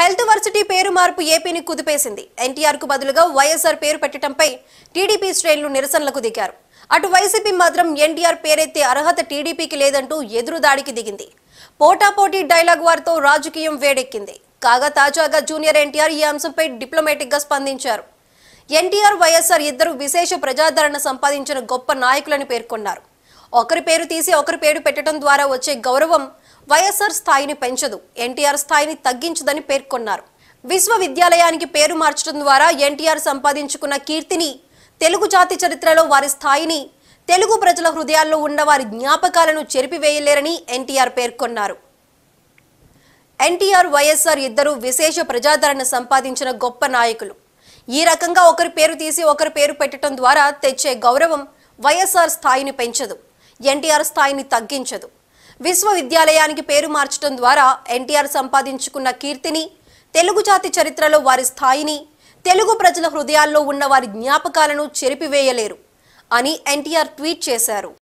health varsity పేరు మార్పు ఏపీని కుదిపేసింది ఎన్టీఆర్ కు బదులుగా వైఎస్ఆర్ పేరు పెట్టడంపై టీడీపీ శ్రేణులు నిరసనలకు దిగారు అటు వైసీపీ మాత్రం ఎన్టీఆర్ పేరెత్తే అర్హత టీడీపీకి లేదంటూ ఎదురుదాడికి దిగింది పోటాపోటీ డైలాగ్ వారితో రాజకీయం వేడెక్కింది కాగా తాజాగా జూనియర్ ఎన్టీఆర్ ఈ అంశంపై డిప్లొమాటిక్ గా స్పందించారు ఎన్టీఆర్ వైఎస్ఆర్ ఇద్దరు విశేష ప్రజాదరణ సంపాదించిన గొప్ప నాయకులని పేర్కొన్నారు ఒకరి పేరు తీసి ఒకరి పేరు పెట్టడం ద్వారా వచ్చే గౌరవం వైఎస్ఆర్ స్థాయిని పెంచదు ఎన్టీఆర్ స్థాయిని తగ్గించదని పేర్కొన్నారు విశ్వవిద్యాలయానికి పేరు మార్చడం ద్వారా ఎన్టీఆర్ సంపాదించుకున్న కీర్తిని తెలుగు జాతి చరిత్రలో వారి స్థాయిని తెలుగు ప్రజల హృదయాల్లో ఉన్న వారి జ్ఞాపకాలను చెరిపివేయలేరని ఎన్టీఆర్ పేర్కొన్నారు ఎన్టీఆర్ వైఎస్ఆర్ ఇద్దరు విశేష ప్రజాదరణ సంపాదించిన గొప్ప నాయకులు ఈ రకంగా ఒకరి పేరు తీసి ఒకరి పేరు పెట్టడం ద్వారా తెచ్చే గౌరవం వైఎస్ఆర్ స్థాయిని పెంచదు ఎన్టీఆర్ స్థాయిని తగ్గించదు విశ్వవిద్యాలయానికి పేరు మార్చడం ద్వారా ఎన్టీఆర్ సంపాదించుకున్న కీర్తిని తెలుగు జాతి చరిత్రలో వారి స్థాయిని తెలుగు ప్రజల హృదయాల్లో ఉన్న వారి జ్ఞాపకాలను చెరిపివేయలేరు అని ఎన్టీఆర్ ట్వీట్ చేశారు